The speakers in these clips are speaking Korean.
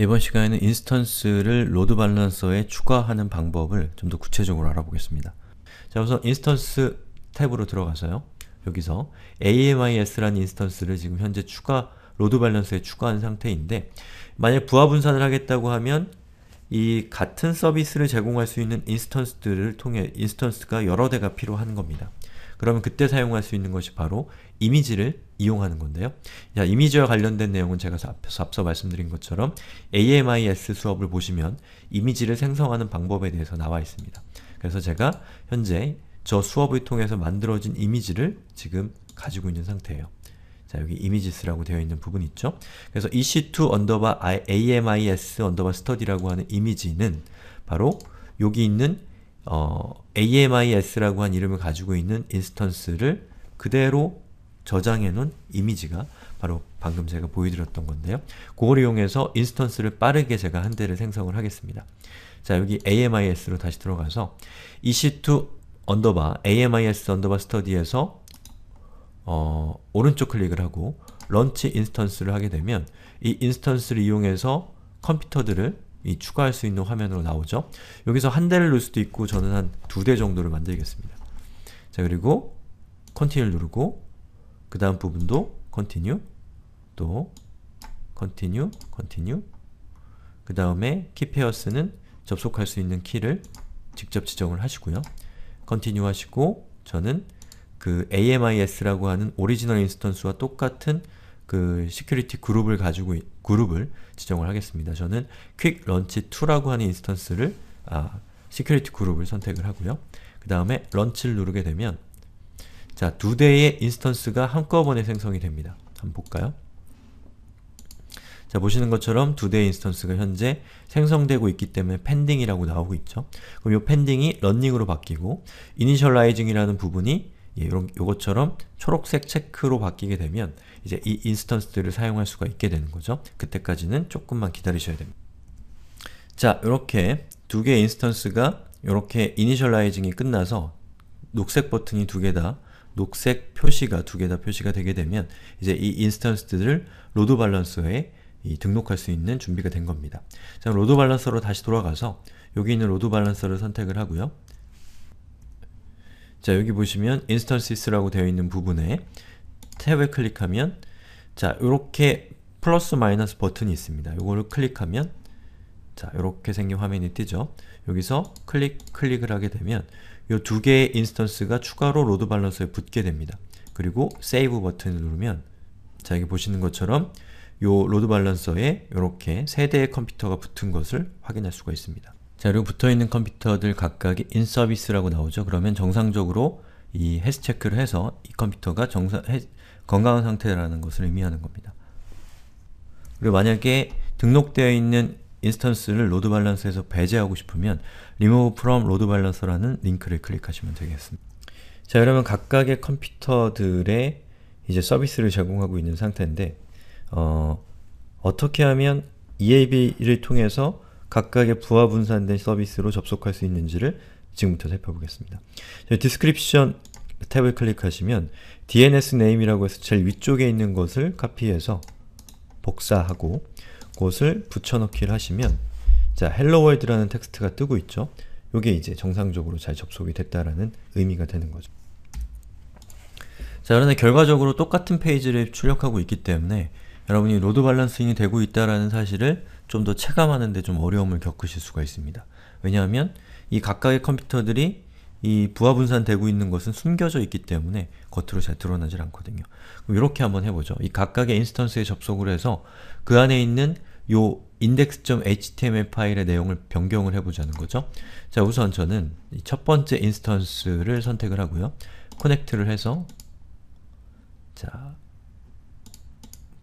이번 시간에는 인스턴스를 로드 밸런서에 추가하는 방법을 좀 더 구체적으로 알아보겠습니다. 자 우선 인스턴스 탭으로 들어가서요. 여기서 AMIS라는 인스턴스를 지금 현재 추가 로드 밸런스에 추가한 상태인데 만약 부하 분산을 하겠다고 하면 이 같은 서비스를 제공할 수 있는 인스턴스들을 통해 인스턴스가 여러 대가 필요한 겁니다. 그러면 그때 사용할 수 있는 것이 바로 이미지를 이용하는 건데요. 자, 이미지와 관련된 내용은 제가 앞서, 앞서 말씀드린 것처럼 AMIS 수업을 보시면 이미지를 생성하는 방법에 대해서 나와 있습니다. 그래서 제가 현재 저 수업을 통해서 만들어진 이미지를 지금 가지고 있는 상태예요. 자 여기 i m a g e s 라고 되어 있는 부분 있죠? 그래서 ec2 amis 언더바 study라고 하는 이미지는 바로 여기 있는 어, AMIS라고 한 이름을 가지고 있는 인스턴스를 그대로 저장해 놓은 이미지가 바로 방금 제가 보여드렸던 건데요. 그걸 이용해서 인스턴스를 빠르게 제가 한 대를 생성을 하겠습니다. 자, 여기 AMIS로 다시 들어가서 EC2 언더바 AMIS 언더바 스터디에서 어, 오른쪽 클릭을 하고 런치 인스턴스를 하게 되면 이 인스턴스를 이용해서 컴퓨터들을 이 추가할 수 있는 화면으로 나오죠. 여기서 한 대를 넣을 수도 있고 저는 한 두 대 정도를 만들겠습니다. 자 그리고 컨티뉴를 누르고 그 다음 부분도 컨티뉴 또 컨티뉴 컨티뉴 그 다음에 키페어스는 접속할 수 있는 키를 직접 지정을 하시고요. 컨티뉴 하시고 저는 그 AMIS라고 하는 오리지널 인스턴스와 똑같은 그 시큐리티 그룹을 가지고 그룹을 지정을 하겠습니다. 저는 퀵 런치 2라고 하는 인스턴스를 아, 시큐리티 그룹을 선택을 하고요. 그 다음에 런치를 누르게 되면 자, 두 대의 인스턴스가 한꺼번에 생성이 됩니다. 한번 볼까요? 자, 보시는 것처럼 두 대의 인스턴스가 현재 생성되고 있기 때문에 p e 이라고 나오고 있죠. 그럼 이 p e 이 r u 으로 바뀌고 i n i t i a 이라는 부분이 예, 이런 요것처럼 초록색 체크로 바뀌게 되면 이제 이 인스턴스들을 사용할 수가 있게 되는 거죠. 그때까지는 조금만 기다리셔야 됩니다. 자, 이렇게 두 개의 인스턴스가 이렇게 이니셜라이징이 끝나서 녹색 버튼이 두개다 녹색 표시가 두개다 표시가 되게 되면 이제 이 인스턴스들을 로드 밸런서에 등록할 수 있는 준비가 된 겁니다. 자, 로드 밸런서로 다시 돌아가서 여기 있는 로드 밸런서를 선택을 하고요. 자 여기 보시면 instances라고 되어 있는 부분에 탭을 클릭하면 자 이렇게 플러스 마이너스 버튼이 있습니다. 이거를 클릭하면 자 이렇게 생긴 화면이 뜨죠. 여기서 클릭 클릭을 하게 되면 이 두 개의 인스턴스가 추가로 로드 밸런서에 붙게 됩니다. 그리고 세이브 버튼을 누르면 자 여기 보시는 것처럼 이 로드 밸런서에 이렇게 세 대의 컴퓨터가 붙은 것을 확인할 수가 있습니다. 자 그리고 붙어있는 컴퓨터들 각각이 인서비스라고 나오죠. 그러면 정상적으로 이 헬스 체크를 해서 이 컴퓨터가 정상, 건강한 상태라는 것을 의미하는 겁니다. 그리고 만약에 등록되어 있는 인스턴스를 로드 밸런스에서 배제하고 싶으면 remove from load balancer라는 링크를 클릭하시면 되겠습니다. 자, 그러면 각각의 컴퓨터들의 이제 서비스를 제공하고 있는 상태인데 어, 어떻게 하면 EAB를 통해서 각각의 부하 분산된 서비스로 접속할 수 있는지를 지금부터 살펴보겠습니다. 디스크립션 탭을 클릭하시면 DNS n a 이라고 해서 제일 위쪽에 있는 것을 카피해서 복사하고 곳을 붙여넣기를 하시면 자, h e l l 라는 텍스트가 뜨고 있죠? 요게 이제 정상적으로 잘 접속이 됐다라는 의미가 되는 거죠. 자, 그러나 결과적으로 똑같은 페이지를 출력하고 있기 때문에 여러분이 로드 밸런싱이 되고 있다라는 사실을 좀더 체감하는데 좀 어려움을 겪으실 수가 있습니다. 왜냐하면 이 각각의 컴퓨터들이 이 부하분산되고 있는 것은 숨겨져 있기 때문에 겉으로 잘 드러나질 않거든요. 이렇게 한번 해보죠. 이 각각의 인스턴스에 접속을 해서 그 안에 있는 요 index.html 파일의 내용을 변경을 해보자는 거죠. 자 우선 저는 첫 번째 인스턴스를 선택을 하고요. 커넥트를 해서 자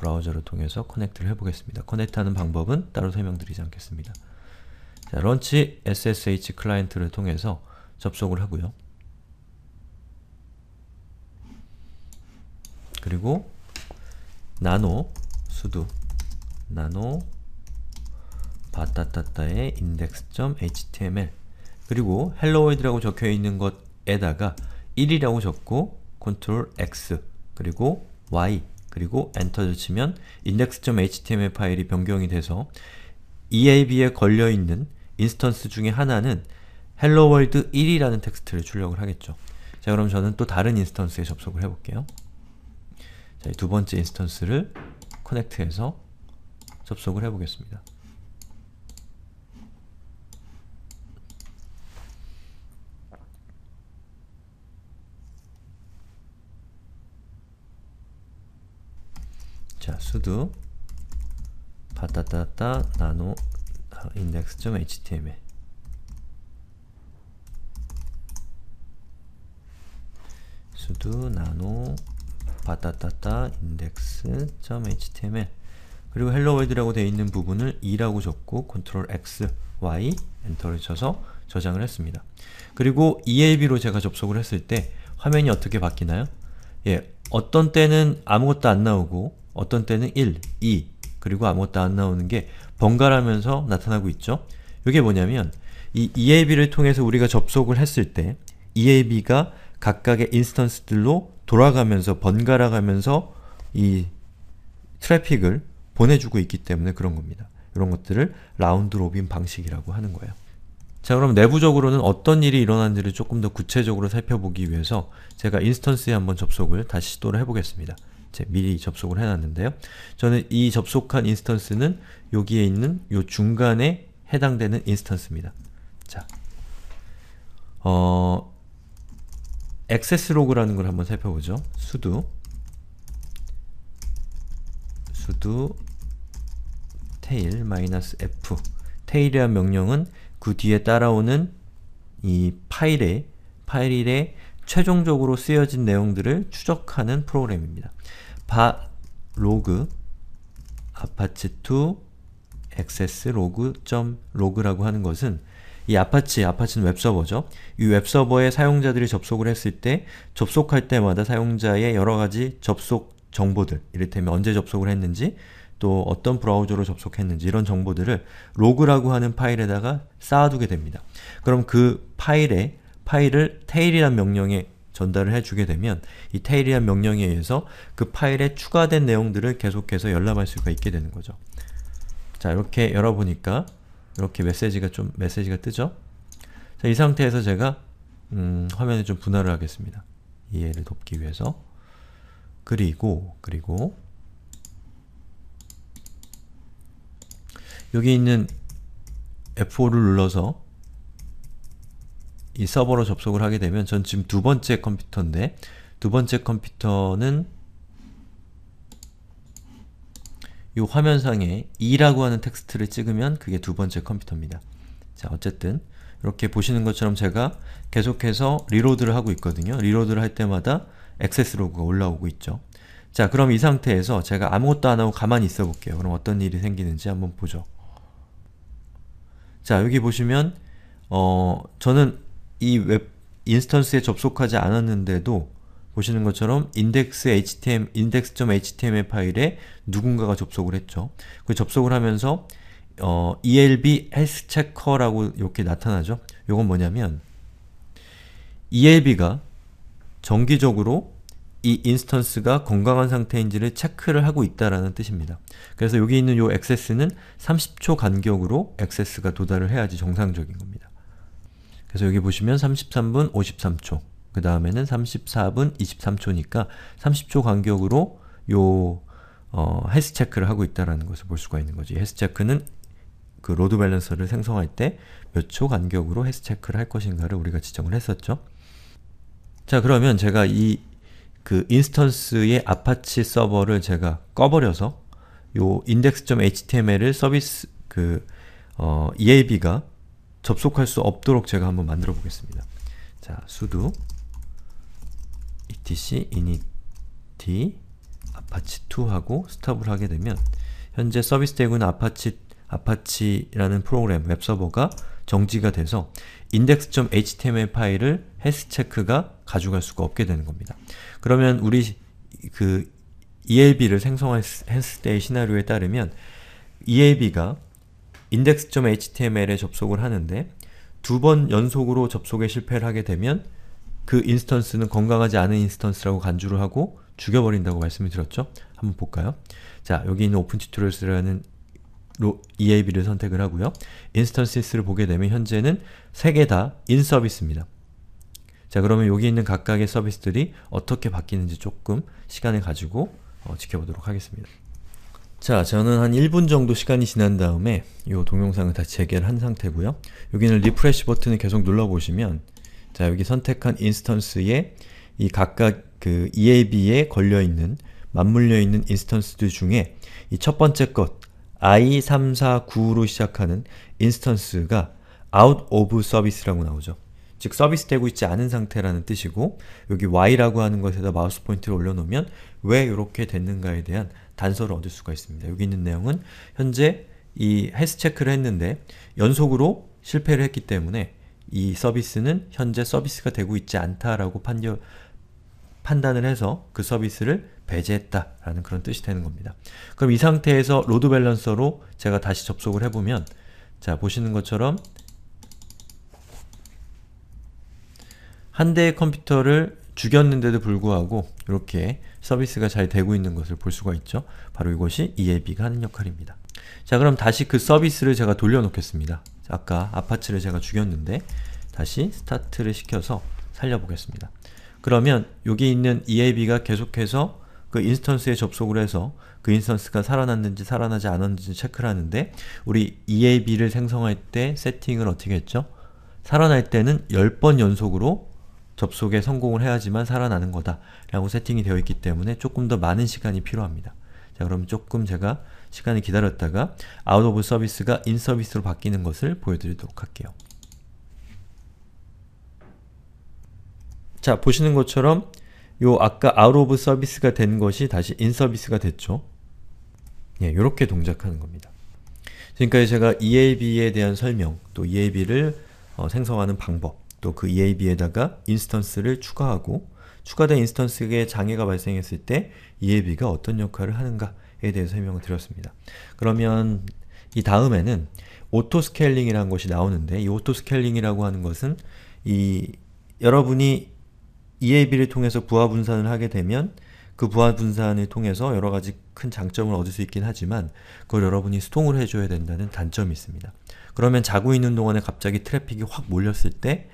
브라우저를 통해서 커넥트를 해보겠습니다. 커넥트하는 방법은 따로 설명드리지 않겠습니다. 자, 런치 SSH 클라이언트를 통해서 접속을 하고요. 그리고 나노 수두 나노 바따따따의 index.html 그리고 helloworld라고 적혀있는 것에다가 1이라고 적고 컨트롤 X 그리고 Y 그리고 엔터를 치면 index.html 파일이 변경이 돼서 EAB에 걸려있는 인스턴스 중에 하나는 helloworld 1이라는 텍스트를 출력을 하겠죠. 자 그럼 저는 또 다른 인스턴스에 접속을 해볼게요. 자, 두 번째 인스턴스를 커넥트해서 접속을 해보겠습니다. 자, sudo 바따따따 나노 index.html 아, 수두 나노 바따따따 index.html 그리고 hello world라고 되어 있는 부분을 2라고 적고 Ctrl x, y 엔터를 쳐서 저장을 했습니다. 그리고 ELB로 제가 접속을 했을 때 화면이 어떻게 바뀌나요? 예, 어떤 때는 아무것도 안 나오고 어떤 때는 1, 2 그리고 아무것도 안 나오는 게 번갈아면서 나타나고 있죠. 이게 뭐냐면 이 EAB를 통해서 우리가 접속을 했을 때 EAB가 각각의 인스턴스들로 돌아가면서 번갈아가면서 이 트래픽을 보내주고 있기 때문에 그런 겁니다. 이런 것들을 라운드 로빈 방식이라고 하는 거예요. 자 그럼 내부적으로는 어떤 일이 일어난지를 조금 더 구체적으로 살펴보기 위해서 제가 인스턴스에 한번 접속을 다시 시도를 해보겠습니다. 미리 접속을 해놨는데요. 저는 이 접속한 인스턴스는 여기에 있는 요 중간에 해당되는 인스턴스입니다. 자, 어, 액세스로그라는 걸 한번 살펴보죠. sudo sudo tail -f 테일이란 명령은 그 뒤에 따라오는 이 파일의 파일의 최종적으로 쓰여진 내용들을 추적하는 프로그램입니다. 바 로그 아파치2 access l o 라고 하는 것은 이 아파치, 아파치는 웹서버죠. 이 웹서버에 사용자들이 접속을 했을 때 접속할 때마다 사용자의 여러가지 접속 정보들 이를테면 언제 접속을 했는지 또 어떤 브라우저로 접속했는지 이런 정보들을 로그라고 하는 파일에다가 쌓아두게 됩니다. 그럼 그 파일에 파일을 tail이란 명령에 전달을 해주게 되면 이 tail이란 명령에 의해서 그 파일에 추가된 내용들을 계속해서 열람할 수가 있게 되는 거죠. 자 이렇게 열어보니까 이렇게 메시지가 좀 메시지가 뜨죠? 자, 이 상태에서 제가 음, 화면을 좀 분할을 하겠습니다. 이해를 돕기 위해서 그리고 그리고 여기 있는 F5를 눌러서 이 서버로 접속을 하게 되면 전 지금 두 번째 컴퓨터인데 두 번째 컴퓨터는 이 화면상에 2라고 하는 텍스트를 찍으면 그게 두 번째 컴퓨터입니다. 자, 어쨌든 이렇게 보시는 것처럼 제가 계속해서 리로드를 하고 있거든요. 리로드를 할 때마다 액세스 로그가 올라오고 있죠. 자, 그럼 이 상태에서 제가 아무것도 안하고 가만히 있어 볼게요. 그럼 어떤 일이 생기는지 한번 보죠. 자, 여기 보시면 어, 저는 이웹 인스턴스에 접속하지 않았는데도 보시는 것처럼 index htm, index.html 파일에 누군가가 접속을 했죠. 그 접속을 하면서 어, elb health checker라고 이렇게 나타나죠. 이건 뭐냐면 elb가 정기적으로 이 인스턴스가 건강한 상태인지를 체크를 하고 있다라는 뜻입니다. 그래서 여기 있는 요 액세스는 30초 간격으로 액세스가 도달을 해야지 정상적인 겁니다. 그래서 여기 보시면 33분 53초 그 다음에는 34분 23초니까 30초 간격으로 요 어, 헬스 체크를 하고 있다는 것을 볼 수가 있는 거지. 헬스 체크는 그 로드 밸런서를 생성할 때 몇 초 간격으로 헬스 체크를 할 것인가를 우리가 지정을 했었죠. 자 그러면 제가 이 그 인스턴스의 아파치 서버를 제가 꺼버려서 요 index.html을 서비스 그 어, EAB가 접속할 수 없도록 제가 한번 만들어 보겠습니다. 자, sudo etc init apache2 하고 스탑을 하게 되면 현재 서비스 대구는 a p a 아파치라는 프로그램 웹서버가 정지가 돼서 index.html 파일을 헬스체크가 가져갈 수가 없게 되는 겁니다. 그러면 우리 그 ELB를 생성했을 때의 시나리오에 따르면 ELB가 index.html에 접속을 하는데 두 번 연속으로 접속에 실패를 하게 되면 그 인스턴스는 건강하지 않은 인스턴스라고 간주를 하고 죽여버린다고 말씀을 드렸죠? 한번 볼까요? 자, 여기 있는 Open t 오픈 튜토리얼스라는 EAB를 선택을 하고요. 인스턴시스를 보게 되면 현재는 3개 다 인서비스입니다. 자, 그러면 여기 있는 각각의 서비스들이 어떻게 바뀌는지 조금 시간을 가지고 어, 지켜보도록 하겠습니다. 자, 저는 한 1분 정도 시간이 지난 다음에 이 동영상을 다시 재결한 상태고요. 여기는 리프레시 버튼을 계속 눌러보시면 자, 여기 선택한 인스턴스에 이 각각 그 EAB에 걸려있는 맞물려있는 인스턴스들 중에 이 첫 번째 것 i349로 시작하는 인스턴스가 out of s e r v i c e 라고 나오죠. 즉 서비스 되고 있지 않은 상태라는 뜻이고 여기 y라고 하는 것에다 마우스 포인트를 올려놓으면 왜 이렇게 됐는가에 대한 단서를 얻을 수가 있습니다. 여기 있는 내용은 현재 이 헬스 체크를 했는데 연속으로 실패를 했기 때문에 이 서비스는 현재 서비스가 되고 있지 않다라고 판결, 판단을 해서 그 서비스를 배제했다라는 그런 뜻이 되는 겁니다. 그럼 이 상태에서 로드 밸런서로 제가 다시 접속을 해보면 자 보시는 것처럼 한 대의 컴퓨터를 죽였는데도 불구하고 이렇게 서비스가 잘 되고 있는 것을 볼 수가 있죠. 바로 이것이 EAB가 하는 역할입니다. 자 그럼 다시 그 서비스를 제가 돌려놓겠습니다. 아까 아파트를 제가 죽였는데 다시 스타트를 시켜서 살려보겠습니다. 그러면 여기 있는 EAB가 계속해서 그 인스턴스에 접속을 해서 그 인스턴스가 살아났는지 살아나지 않았는지 체크를 하는데 우리 EAB를 생성할 때 세팅을 어떻게 했죠? 살아날 때는 10번 연속으로 접속에 성공을 해야지만 살아나는 거다 라고 세팅이 되어 있기 때문에 조금 더 많은 시간이 필요합니다. 자 그럼 조금 제가 시간을 기다렸다가 아웃 오브 서비스가 인 서비스로 바뀌는 것을 보여드리도록 할게요. 자 보시는 것처럼 요 아까 아웃 오브 서비스가 된 것이 다시 인 서비스가 됐죠? 예, 요렇게 동작하는 겁니다. 지금까지 제가 EAB에 대한 설명, 또 EAB를 어, 생성하는 방법 또그 EAB에다가 인스턴스를 추가하고 추가된 인스턴스에 장애가 발생했을 때 EAB가 어떤 역할을 하는가에 대해 설명을 드렸습니다. 그러면 이 다음에는 오토 스케일링이라는 것이 나오는데 이 오토 스케일링이라고 하는 것은 이 여러분이 EAB를 통해서 부하 분산을 하게 되면 그 부하 분산을 통해서 여러 가지 큰 장점을 얻을 수 있긴 하지만 그걸 여러분이 수동을 해줘야 된다는 단점이 있습니다. 그러면 자고 있는 동안에 갑자기 트래픽이 확 몰렸을 때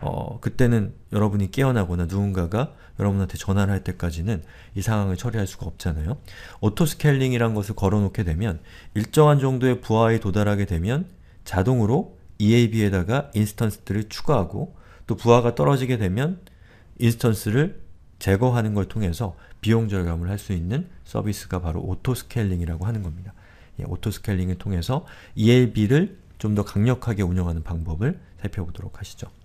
어, 그때는 여러분이 깨어나거나 누군가가 여러분한테 전화를 할 때까지는 이 상황을 처리할 수가 없잖아요. 오토스케일링이란 것을 걸어놓게 되면 일정한 정도의 부하에 도달하게 되면 자동으로 EAB에다가 인스턴스들을 추가하고 또 부하가 떨어지게 되면 인스턴스를 제거하는 걸 통해서 비용 절감을 할 수 있는 서비스가 바로 오토스케일링이라고 하는 겁니다. 예, 오토스케일링을 통해서 EAB를 좀 더 강력하게 운영하는 방법을 살펴보도록 하시죠.